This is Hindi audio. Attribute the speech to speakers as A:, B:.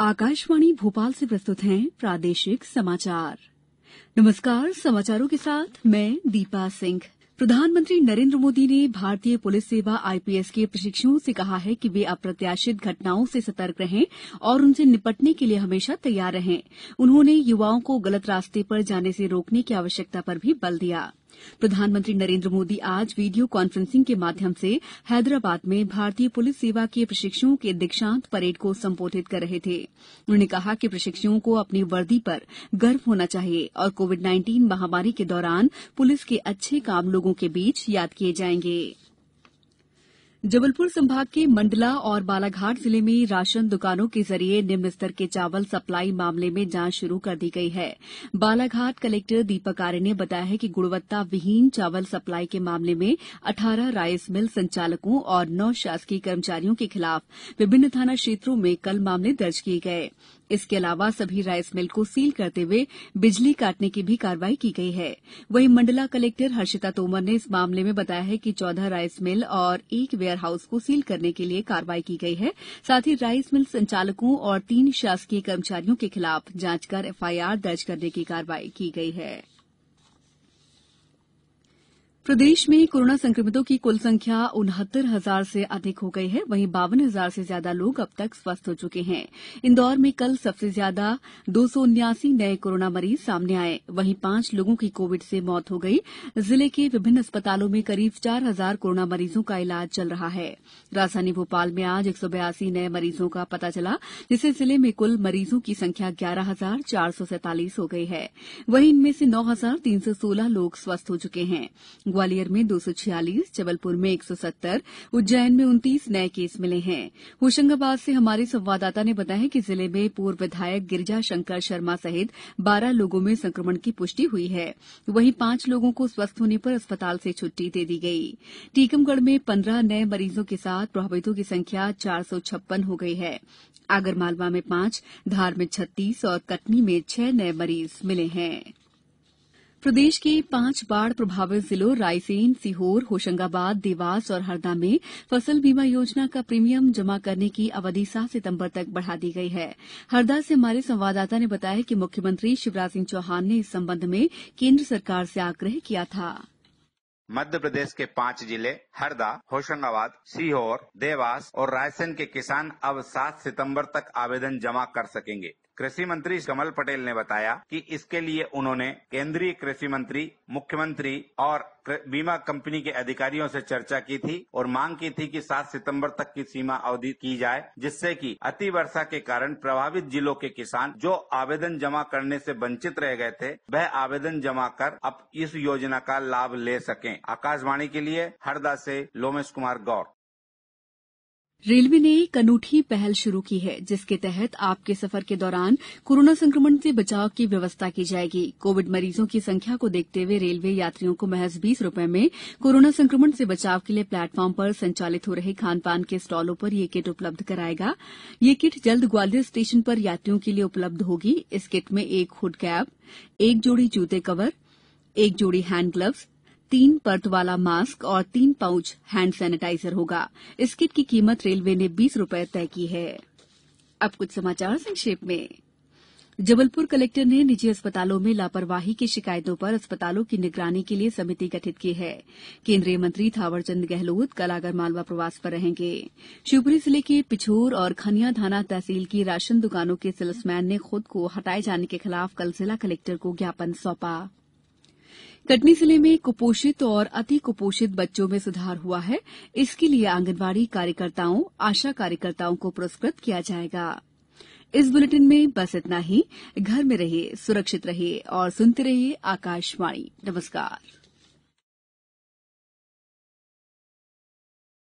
A: आकाशवाणी भोपाल से प्रस्तुत हैं प्रादेशिक समाचार नमस्कार समाचारों के साथ मैं दीपा सिंह प्रधानमंत्री नरेन्द्र मोदी ने भारतीय पुलिस सेवा आईपीएस के प्रशिक्षुओं से कहा है कि वे अप्रत्याशित घटनाओं से सतर्क रहें और उनसे निपटने के लिए हमेशा तैयार रहें उन्होंने युवाओं को गलत रास्ते पर जाने से रोकने की आवश्यकता पर भी बल दिया है प्रधानमंत्री नरेन्द्र मोदी आज वीडियो कॉन्फ्रेंसिंग के माध्यम से हैदराबाद में भारतीय पुलिस सेवा के प्रशिक्षुओं के दीक्षांत परेड को संबोधित कर रहे थे उन्होंने कहा कि प्रशिक्षुओं को अपनी वर्दी पर गर्व होना चाहिए और कोविड नाइन्टीन महामारी के दौरान पुलिस के अच्छे काम लोगों के बीच याद किये जाएंगे जबलपुर संभाग के मंडला और बालाघाट जिले में राशन दुकानों के जरिए निम्न स्तर के चावल सप्लाई मामले में जांच शुरू कर दी गई है बालाघाट कलेक्टर दीपक आर्य ने बताया है कि गुणवत्ता विहीन चावल सप्लाई के मामले में अठारह राइस मिल संचालकों और नौ शासकीय कर्मचारियों के खिलाफ विभिन्न थाना क्षेत्रों में कल मामले दर्ज किए गए इसके अलावा सभी राइस मिल को सील करते हुए बिजली काटने की भी कार्रवाई की गई है वहीं मंडला कलेक्टर हर्षिता तोमर ने इस मामले में बताया है कि चौदह राइस मिल और एक वेयर वेयर हाउस को सील करने के लिए कार्रवाई की गई है साथ ही राइस मिल संचालकों और तीन शासकीय कर्मचारियों के खिलाफ जांच कर एफआईआर दर्ज करने की कार्रवाई की गई है कोरोना प्रदेश में कोरोना संक्रमितों की कुल संख्या उनहत्तर हजार से अधिक हो गई है वहीं बावन हजार से ज्यादा लोग अब तक स्वस्थ हो चुके हैं इंदौर में कल सबसे ज्यादा दो सौ उन्यासी नए कोरोना मरीज सामने आए वहीं पांच लोगों की कोविड से मौत हो गई जिले के विभिन्न अस्पतालों में करीब चार हजार कोरोना मरीजों का इलाज चल रहा है राजधानी भोपाल में आज एक सौ बयासी नए मरीजों का पता चला जिससे जिले में कुल मरीजों की संख्या ग्यारह हजार चार सौ हो गई है वहीं इनमें से नौ हजार तीन सौ सोलह लोग स्वस्थ हो चुके हैं ग्वालियर में दो सौ छियालीस जबलपुर में एक सौ सत्तर उज्जैन में उन्तीस नये केस मिले हैं होशंगाबाद से हमारे संवाददाता ने बताया है कि जिले में पूर्व विधायक गिरिजा शंकर शर्मा सहित बारह लोगों में संक्रमण की पुष्टि हुई है वहीं पांच लोगों को स्वस्थ होने पर अस्पताल से छुट्टी दे दी गई टीकमगढ़ में पंद्रह नए मरीजों के साथ प्रभावितों की संख्या चार सौ छप्पन हो गई है आगरमालवा में पांच धार में छत्तीस और कटनी में छह नए मरीज मिले हैं प्रदेश के पांच बाढ़ प्रभावित जिलों रायसेन सीहोर होशंगाबाद देवास और हरदा में फसल बीमा योजना का प्रीमियम जमा करने की अवधि सात सितंबर तक बढ़ा दी गई है हरदा से हमारे संवाददाता ने बताया कि मुख्यमंत्री शिवराज सिंह चौहान ने इस संबंध में केंद्र सरकार से आग्रह किया था
B: मध्य प्रदेश के पांच जिले हरदा होशंगाबाद सीहोर देवास और रायसेन के किसान अब सात सितंबर तक आवेदन जमा कर सकेंगे कृषि मंत्री कमल पटेल ने बताया कि इसके लिए उन्होंने केंद्रीय कृषि मंत्री मुख्यमंत्री और बीमा कंपनी के अधिकारियों से चर्चा की थी और मांग की थी कि 7 सितंबर तक की सीमा अवधि की जाए जिससे कि अति वर्षा के कारण प्रभावित जिलों के किसान जो आवेदन जमा करने से वंचित रह गए थे वह आवेदन जमा कर अब इस योजना का लाभ ले सकें में आकाशवाणी के लिए हरदा से लोमेश कुमार गौर
A: रेलवे ने एक अनूठी पहल शुरू की है जिसके तहत आपके सफर के दौरान कोरोना संक्रमण से बचाव की व्यवस्था की जाएगी कोविड मरीजों की संख्या को देखते हुए रेलवे यात्रियों को महज बीस रूपये में कोरोना संक्रमण से बचाव के लिए प्लेटफार्म पर संचालित हो रहे खान पान के स्टॉलों पर यह किट उपलब्ध कराएगा ये किट जल्द ग्वालियर स्टेशन पर यात्रियों के लिए उपलब्ध होगी इस किट में एक हुड कैप एक जोड़ी जूते कवर एक जोड़ी हैंड ग्लव्स तीन पर्त वाला मास्क और तीन पाउच हैंड सैनिटाइजर होगा इस किट की कीमत रेलवे ने बीस रूपये तय की है अब कुछ समाचार जबलपुर कलेक्टर ने निजी अस्पतालों में लापरवाही की शिकायतों पर अस्पतालों की निगरानी के लिए समिति गठित की है केंद्रीय मंत्री थावरचंद गहलोत कल आगरमालवा प्रवास पर रहेंगे शिवपुरी जिले के पिछोर और खनिया थाना तहसील की राशन दुकानों के सेल्समैन ने खुद को हटाए जाने के खिलाफ कल जिला कलेक्टर को ज्ञापन सौंपा कटनी जिले में कुपोषित और अति कुपोषित बच्चों में सुधार हुआ है इसके लिए आंगनवाड़ी कार्यकर्ताओं आशा कार्यकर्ताओं को पुरस्कृत किया जाएगा इस बुलेटिन में बस इतना ही घर में रहिए सुरक्षित रहिए और सुनते रहिए आकाशवाणी नमस्कार